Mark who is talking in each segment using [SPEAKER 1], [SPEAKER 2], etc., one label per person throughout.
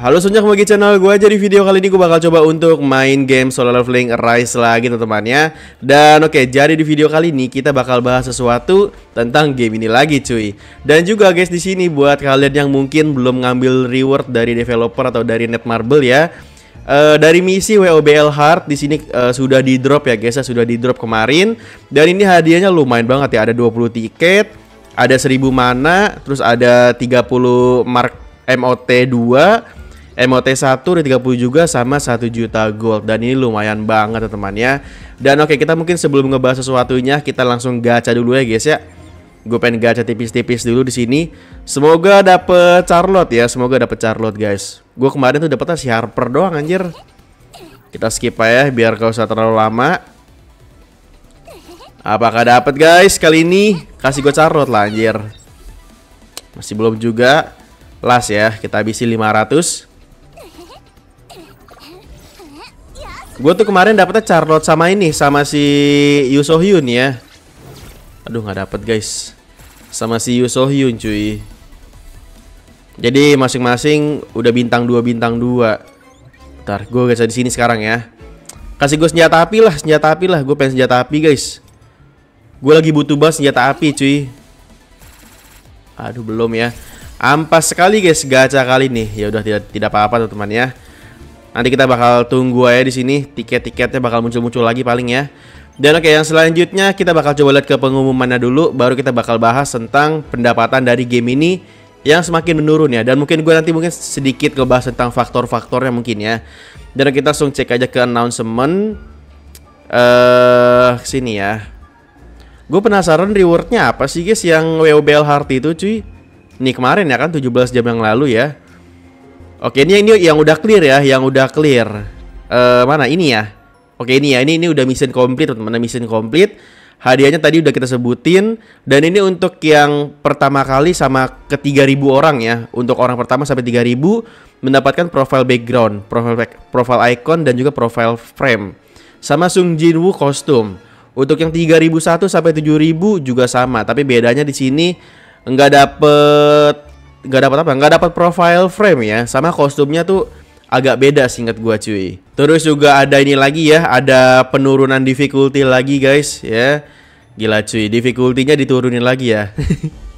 [SPEAKER 1] Halo Sunjak bagi channel gue aja di video kali ini gue bakal coba untuk main game Solo Leveling Rise lagi teman-temannya Dan oke okay, jadi di video kali ini kita bakal bahas sesuatu tentang game ini lagi cuy Dan juga guys di sini buat kalian yang mungkin belum ngambil reward dari developer atau dari Netmarble ya Uh, dari misi WOBL Hard di sini uh, sudah di drop ya guys, ya, sudah di drop kemarin dan ini hadiahnya lumayan banget ya, ada 20 tiket, ada 1000 mana, terus ada 30 mark MOT 2 MOT 1 dari 30 juga sama 1 juta gold dan ini lumayan banget teman ya. Dan oke kita mungkin sebelum ngebahas sesuatunya kita langsung gacha dulu ya guys ya. Gue pengen gacha tipis-tipis dulu di sini. Semoga dapet Charlotte ya, semoga dapet Charlotte guys. Gue kemarin tuh dapetnya si Harper doang anjir. Kita skip aja ya, biar gak usah terlalu lama. Apakah dapet guys kali ini? Kasih gue Charlotte lah anjir. Masih belum juga. Las ya, kita habisi 500. Gue tuh kemarin dapetnya Charlotte sama ini sama si So Hyun ya. Aduh gak dapet guys. Sama si So Hyun cuy. Jadi masing-masing udah bintang 2 bintang 2. Ntar gue guys di sini sekarang ya. Kasih gue senjata api lah, senjata api lah. Gue pengen senjata api guys. Gue lagi butuh banget senjata api cuy. Aduh belum ya. Ampas sekali guys gacha kali nih. Ya udah tidak apa-apa teman-teman ya. Nanti kita bakal tunggu aja di sini tiket-tiketnya bakal muncul-muncul lagi paling ya. Dan oke, yang selanjutnya kita bakal coba lihat ke pengumumannya dulu, baru kita bakal bahas tentang pendapatan dari game ini yang semakin menurun ya. Dan mungkin gue nanti mungkin sedikit ke bahas tentang faktor-faktornya mungkin ya. Dan kita langsung cek aja ke announcement. Eh, uh, sini ya. Gue penasaran rewardnya apa sih guys yang WBL Heart itu cuy. Nih kemarin ya kan 17 jam yang lalu ya. Oke, ini ini yang udah clear ya, yang udah clear. Uh, mana ini ya? Oke, ini ya. Ini ini udah mission complete, teman-teman. Mission complete. Hadiahnya tadi udah kita sebutin dan ini untuk yang pertama kali sama ke 3000 orang ya. Untuk orang pertama sampai 3000 mendapatkan profile background, profile back, profile icon dan juga profile frame. Sama Sung Jinwoo kostum. Untuk yang 3001 sampai 7000 juga sama, tapi bedanya di sini nggak dapet nggak dapat apa nggak dapat profile frame ya sama kostumnya tuh agak beda singkat gua cuy. Terus juga ada ini lagi ya, ada penurunan difficulty lagi guys ya. Gila cuy, difficultynya diturunin lagi ya.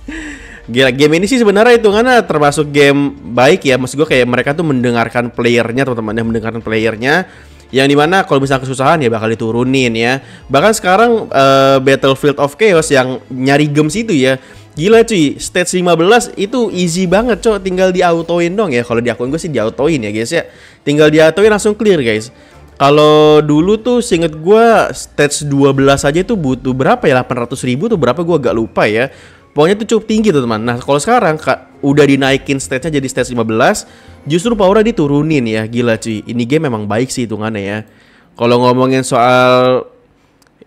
[SPEAKER 1] Gila, game ini sih sebenarnya itu karena termasuk game baik ya. Maksud gua kayak mereka tuh mendengarkan playernya teman-teman yang mendengarkan playernya yang dimana kalau misalnya kesusahan ya bakal diturunin ya bahkan sekarang uh, Battlefield of Chaos yang nyari gems itu ya Gila cuy, stage 15 itu easy banget cok, tinggal di autoin dong ya. Kalau di akun gue sih di autoin ya guys ya. Tinggal di autoin langsung clear guys. Kalau dulu tuh singet gue stage 12 aja tuh butuh berapa ya? 800 ribu tuh berapa gue agak lupa ya. Pokoknya tuh cukup tinggi tuh teman. Nah kalau sekarang kak, udah dinaikin stage-nya jadi stage 15, justru powernya diturunin ya. Gila cuy, ini game memang baik sih hitungannya ya. Kalau ngomongin soal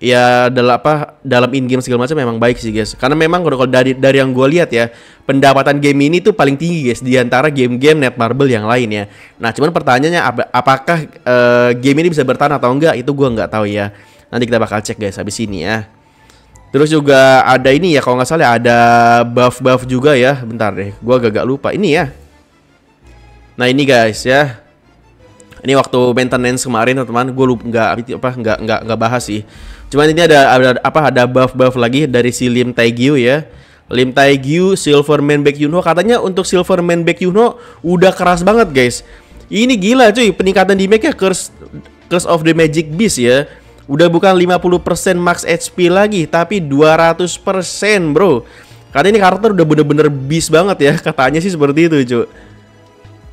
[SPEAKER 1] ya dalam apa dalam in game segala macam memang baik sih guys karena memang kalau dari dari yang gue lihat ya pendapatan game ini tuh paling tinggi guys di antara game-game Netmarble yang lain ya nah cuman pertanyaannya ap apakah uh, game ini bisa bertahan atau enggak itu gue nggak tahu ya nanti kita bakal cek guys habis ini ya terus juga ada ini ya kalau nggak salah ada buff buff juga ya bentar deh gue agak lupa ini ya nah ini guys ya ini waktu maintenance kemarin teman-teman gue lupa nggak apa nggak nggak nggak bahas sih Cuman ini ada, ada apa ada buff-buff lagi dari si Lim Taegyu ya. Lim Taegyu, Silverman Back Yunho katanya untuk Silverman Back Yunho udah keras banget guys. Ini gila cuy, peningkatan make nya Curse Curse of the Magic Beast ya. Udah bukan 50% max HP lagi, tapi 200% bro. Karena ini karakter udah bener-bener beast banget ya, katanya sih seperti itu cuy.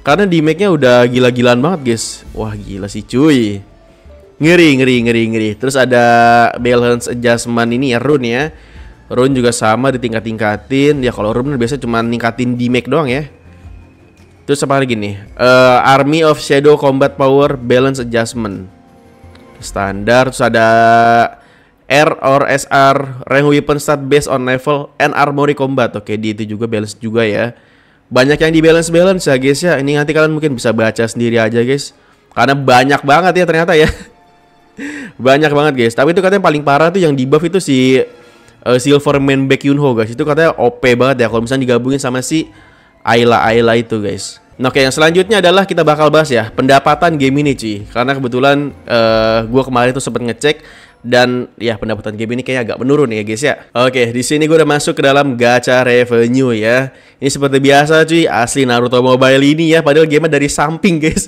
[SPEAKER 1] Karena di make nya udah gila-gilaan banget guys. Wah gila sih cuy. Ngeri, ngeri, ngeri, ngeri. Terus ada balance adjustment ini ya, rune ya. Rune juga sama di tingkat tingkatin Ya kalau rune biasa cuma ningkatin damage doang ya. Terus apa lagi nih? Uh, Army of Shadow Combat Power Balance Adjustment. Standar terus ada R or SR rank weapon stat based on level and armory combat. Oke, di itu juga balance juga ya. Banyak yang di balance balance ya guys ya. Ini nanti kalian mungkin bisa baca sendiri aja guys. Karena banyak banget ya ternyata ya. Banyak banget guys. Tapi itu katanya paling parah tuh yang di buff itu si uh, Silverman Baekhyunho guys. Itu katanya OP banget ya kalau misalnya digabungin sama si Ayla Ayla itu guys. Nah, oke yang selanjutnya adalah kita bakal bahas ya pendapatan game ini cuy. Karena kebetulan uh, eh, gue kemarin tuh sempat ngecek dan ya pendapatan game ini kayaknya agak menurun ya guys ya. Oke, di sini gue udah masuk ke dalam gacha revenue ya. Ini seperti biasa cuy, asli Naruto Mobile ini ya padahal game dari samping guys.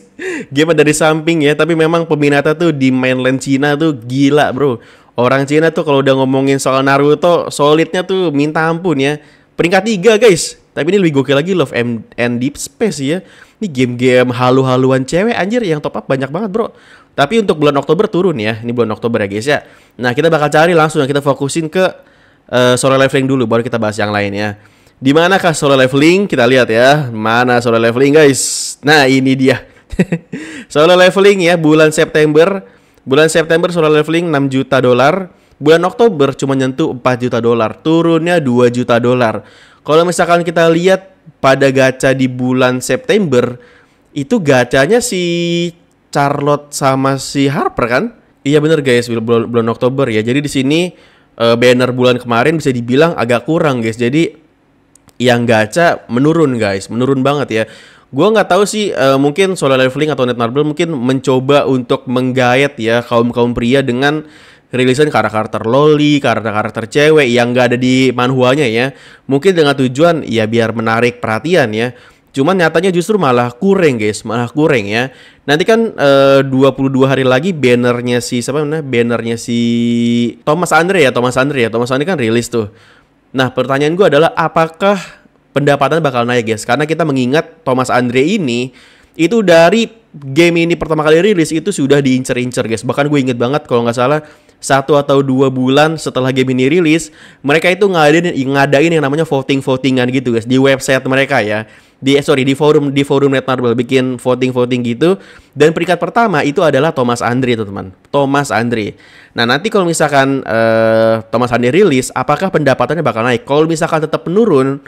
[SPEAKER 1] game dari samping ya, tapi memang peminatnya tuh di mainland Cina tuh gila, Bro. Orang Cina tuh kalau udah ngomongin soal Naruto, solidnya tuh minta ampun ya. Peringkat 3 guys. Tapi ini lebih gokil lagi Love and, and Deep Space ya. Ini game-game halu-haluan cewek anjir yang top up banyak banget, Bro. Tapi untuk bulan Oktober turun ya, ini bulan Oktober ya guys ya. Nah kita bakal cari langsung ya, kita fokusin ke uh, eh, solar leveling dulu, baru kita bahas yang lain ya. Di manakah solar leveling? Kita lihat ya, mana solar leveling guys. Nah ini dia. solar leveling ya bulan September. Bulan September solar leveling 6 juta dolar. Bulan Oktober cuma nyentuh 4 juta dolar, turunnya 2 juta dolar. Kalau misalkan kita lihat pada gacha di bulan September, itu gacanya si Charlotte sama si Harper kan? Iya bener guys, bulan, bulan Oktober ya. Jadi di sini uh, banner bulan kemarin bisa dibilang agak kurang guys. Jadi yang gacha menurun guys, menurun banget ya. Gue nggak tahu sih, uh, mungkin Solo Leveling atau Net Marble mungkin mencoba untuk menggayat ya kaum kaum pria dengan rilisan karakter loli, karakter-karakter cewek yang nggak ada di manhuanya ya. Mungkin dengan tujuan ya biar menarik perhatian ya. Cuman nyatanya justru malah kurang guys, malah kurang ya. Nanti kan e, eh, 22 hari lagi bannernya si siapa namanya? Bannernya si Thomas Andre ya, Thomas Andre ya. Thomas Andre kan rilis tuh. Nah, pertanyaan gue adalah apakah pendapatan bakal naik guys? Karena kita mengingat Thomas Andre ini itu dari game ini pertama kali rilis itu sudah diincer-incer guys. Bahkan gue inget banget kalau nggak salah satu atau dua bulan setelah game ini rilis, mereka itu ngadain ngadain yang namanya voting-votingan gitu guys di website mereka ya. Di eh, sorry di forum di forum Red Marble bikin voting-voting gitu dan peringkat pertama itu adalah Thomas Andre teman-teman. Thomas Andre. Nah, nanti kalau misalkan uh, Thomas Andre rilis, apakah pendapatannya bakal naik? Kalau misalkan tetap menurun,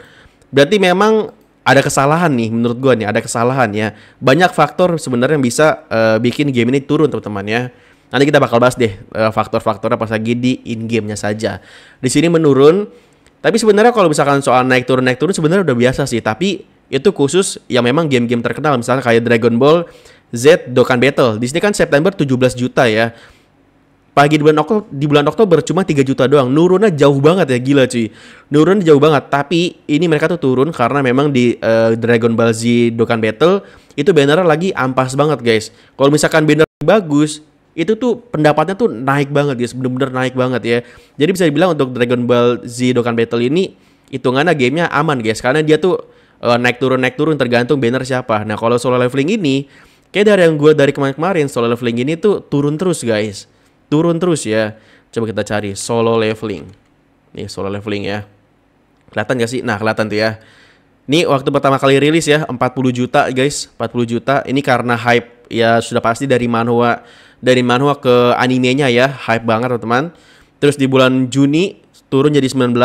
[SPEAKER 1] berarti memang ada kesalahan nih menurut gua nih ada kesalahan ya banyak faktor sebenarnya yang bisa uh, bikin game ini turun teman-teman ya nanti kita bakal bahas deh uh, eh, faktor faktor saja lagi di in gamenya saja di sini menurun tapi sebenarnya kalau misalkan soal naik turun naik turun sebenarnya udah biasa sih tapi itu khusus yang memang game-game terkenal misalnya kayak Dragon Ball Z Dokkan Battle di sini kan September 17 juta ya pagi di bulan Oktober di bulan Oktober cuma 3 juta doang. Nurunnya jauh banget ya gila cuy. Nurunnya jauh banget, tapi ini mereka tuh turun karena memang di uh, Dragon Ball Z Dokkan Battle itu banner lagi ampas banget guys. Kalau misalkan banner bagus, itu tuh pendapatnya tuh naik banget guys, bener-bener naik banget ya. Jadi bisa dibilang untuk Dragon Ball Z Dokkan Battle ini hitungannya gamenya aman guys karena dia tuh uh, naik turun naik turun tergantung banner siapa. Nah, kalau solo leveling ini kayak dari yang gue dari kemarin-kemarin solo leveling ini tuh turun terus guys turun terus ya. Coba kita cari solo leveling. Nih solo leveling ya. Kelihatan gak sih? Nah kelihatan tuh ya. Ini waktu pertama kali rilis ya 40 juta guys 40 juta ini karena hype ya sudah pasti dari manhwa dari manhwa ke animenya ya hype banget teman-teman terus di bulan Juni turun jadi 19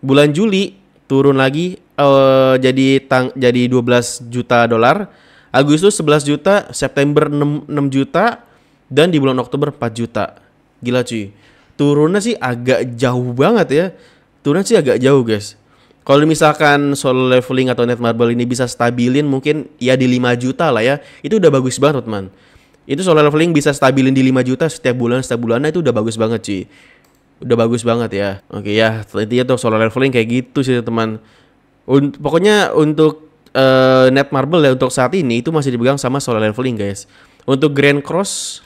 [SPEAKER 1] bulan Juli turun lagi uh, jadi tang jadi 12 juta dolar Agustus 11 juta September 6, 6 juta dan di bulan Oktober 4 juta. Gila cuy. Turunnya sih agak jauh banget ya. Turunnya sih agak jauh guys. Kalau misalkan solo leveling atau net marble ini bisa stabilin mungkin ya di 5 juta lah ya. Itu udah bagus banget teman. Itu solo leveling bisa stabilin di 5 juta setiap bulan setiap bulannya itu udah bagus banget cuy. Udah bagus banget ya. Oke ya, intinya tuh solo leveling kayak gitu sih teman. Unt pokoknya untuk uh, net marble ya untuk saat ini itu masih dipegang sama solo leveling guys. Untuk grand cross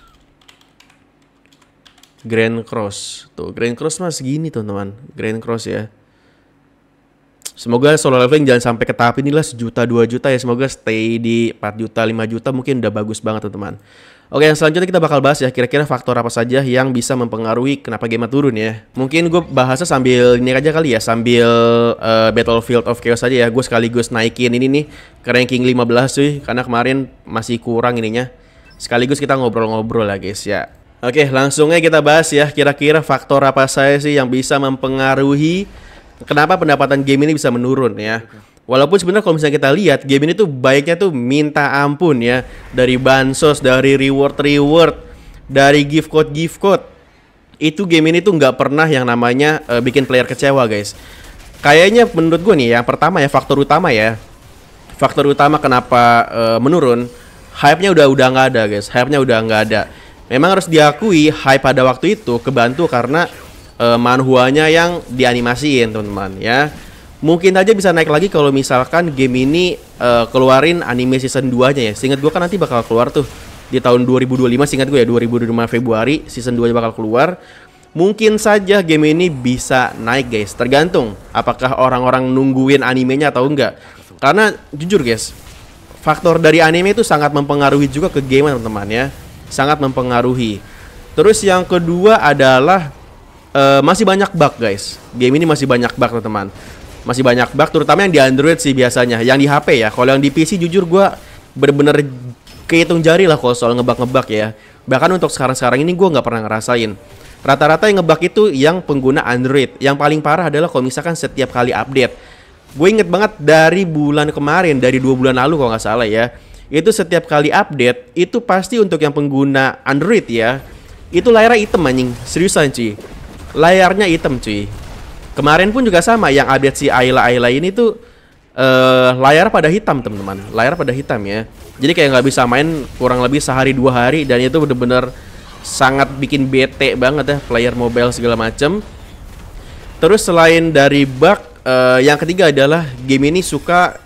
[SPEAKER 1] Grand Cross. Tuh, Grand Cross mah segini tuh teman Grand Cross ya. Semoga solo leveling jangan sampai ke tahap inilah sejuta dua juta ya. Semoga stay di 4 juta 5 juta mungkin udah bagus banget teman-teman. Oke, yang selanjutnya kita bakal bahas ya kira-kira faktor apa saja yang bisa mempengaruhi kenapa game turun ya. Mungkin gue bahasnya sambil ini aja kali ya, sambil uh, Battlefield of Chaos aja ya. Gue sekaligus naikin ini nih ke ranking 15 sih karena kemarin masih kurang ininya. Sekaligus kita ngobrol-ngobrol lah guys ya. Oke, langsungnya kita bahas ya. Kira-kira faktor apa saya sih yang bisa mempengaruhi kenapa pendapatan game ini bisa menurun ya? Walaupun sebenarnya kalau misalnya kita lihat game ini tuh baiknya tuh minta ampun ya dari bansos, dari reward reward, dari gift code gift code. Itu game ini tuh nggak pernah yang namanya uh, bikin player kecewa guys. Kayaknya menurut gue nih ya, yang pertama ya faktor utama ya. Faktor utama kenapa uh, menurun, hype-nya udah udah nggak ada guys, hype-nya udah nggak ada memang harus diakui hype pada waktu itu kebantu karena uh, eh, manhuanya yang dianimasiin teman-teman ya mungkin aja bisa naik lagi kalau misalkan game ini uh, keluarin anime season 2-nya ya. Seingat gue kan nanti bakal keluar tuh di tahun 2025, seingat gue ya 2025 Februari season 2-nya bakal keluar. Mungkin saja game ini bisa naik guys, tergantung apakah orang-orang nungguin animenya atau enggak. Karena jujur guys, faktor dari anime itu sangat mempengaruhi juga ke game teman-teman ya sangat mempengaruhi. Terus yang kedua adalah uh, masih banyak bug guys. Game ini masih banyak bug teman-teman. Masih banyak bug terutama yang di Android sih biasanya, yang di HP ya. Kalau yang di PC jujur gue bener-bener kehitung jari lah kalau soal ngebug-ngebug ya. Bahkan untuk sekarang-sekarang ini gue nggak pernah ngerasain. Rata-rata yang ngebug itu yang pengguna Android. Yang paling parah adalah kalau misalkan setiap kali update. Gue inget banget dari bulan kemarin, dari dua bulan lalu kalau nggak salah ya itu setiap kali update itu pasti untuk yang pengguna Android ya itu layar item anjing seriusan cuy layarnya item cuy kemarin pun juga sama yang update si Ayla Ayla ini tuh uh, layar pada hitam teman-teman layar pada hitam ya jadi kayak nggak bisa main kurang lebih sehari dua hari dan itu bener-bener sangat bikin bete banget ya player mobile segala macem terus selain dari bug uh, yang ketiga adalah game ini suka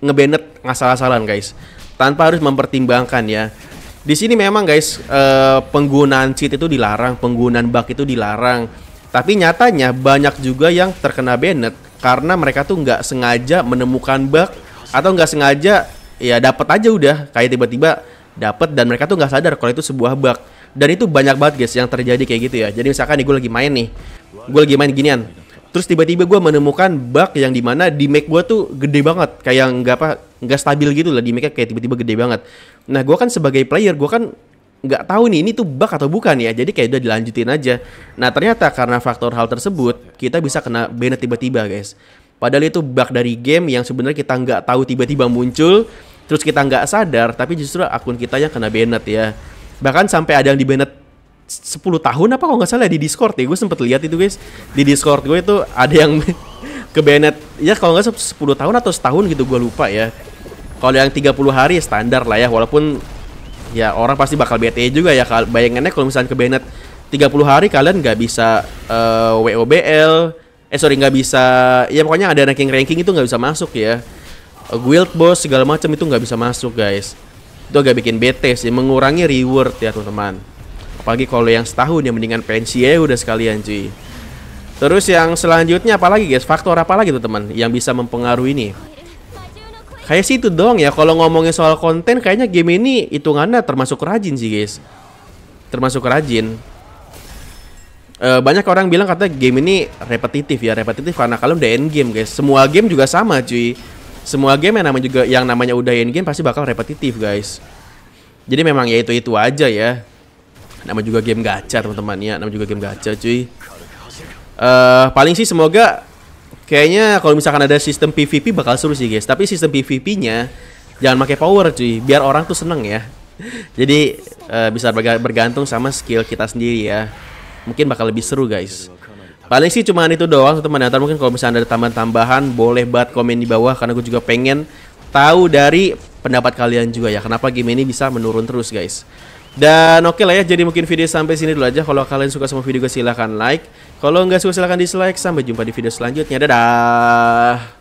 [SPEAKER 1] ngebanet ngasal-asalan guys tanpa harus mempertimbangkan ya. Di sini memang guys eh, penggunaan cheat itu dilarang, penggunaan bug itu dilarang. Tapi nyatanya banyak juga yang terkena banned karena mereka tuh nggak sengaja menemukan bug atau nggak sengaja ya dapat aja udah kayak tiba-tiba dapat dan mereka tuh nggak sadar kalau itu sebuah bug. Dan itu banyak banget guys yang terjadi kayak gitu ya. Jadi misalkan nih gue lagi main nih, gue lagi main ginian, terus tiba-tiba gue menemukan bug yang dimana di Mac gue tuh gede banget kayak nggak apa nggak stabil gitu lah di Mac kayak tiba-tiba gede banget nah gue kan sebagai player gue kan nggak tahu nih ini tuh bug atau bukan ya jadi kayak udah dilanjutin aja nah ternyata karena faktor hal tersebut kita bisa kena banned tiba-tiba guys padahal itu bug dari game yang sebenarnya kita nggak tahu tiba-tiba muncul terus kita nggak sadar tapi justru akun kita yang kena banned ya bahkan sampai ada yang di banned 10 tahun apa kok nggak salah ya, di Discord ya gue sempet lihat itu guys di Discord gue itu ada yang ke Bennett ya kalau nggak 10 tahun atau setahun gitu gue lupa ya kalau yang 30 hari ya standar lah ya walaupun ya orang pasti bakal bete juga ya bayangannya kalau misalnya ke Bennett 30 hari kalian nggak bisa uh, eh, WOBL eh sorry nggak bisa ya pokoknya ada ranking-ranking itu nggak bisa masuk ya guild boss segala macam itu nggak bisa masuk guys itu agak bikin bete sih mengurangi reward ya teman-teman apalagi kalau yang setahun ya mendingan pensi ya udah sekalian cuy terus yang selanjutnya apalagi guys faktor apa lagi tuh teman yang bisa mempengaruhi ini kayak sih itu dong ya kalau ngomongin soal konten kayaknya game ini hitungannya termasuk rajin sih guys termasuk rajin e, banyak orang bilang kata game ini repetitif ya repetitif karena kalau udah end game guys semua game juga sama cuy semua game yang namanya juga yang namanya udah end game pasti bakal repetitif guys jadi memang ya itu itu aja ya Nama juga game gacha teman-teman ya, nama juga game gacha cuy. Uh, paling sih semoga kayaknya kalau misalkan ada sistem PVP bakal seru sih guys. Tapi sistem PVP-nya jangan pakai power cuy, biar orang tuh seneng ya. Jadi uh, bisa bergantung sama skill kita sendiri ya. Mungkin bakal lebih seru guys. Paling sih cuma itu doang teman teman Ntar mungkin kalau misalnya ada tambahan-tambahan boleh buat komen di bawah karena gue juga pengen tahu dari pendapat kalian juga ya kenapa game ini bisa menurun terus guys. Dan oke okay lah ya, jadi mungkin video sampai sini dulu aja. Kalau kalian suka sama video gue silahkan like. Kalau nggak suka silahkan dislike. Sampai jumpa di video selanjutnya. Dadah!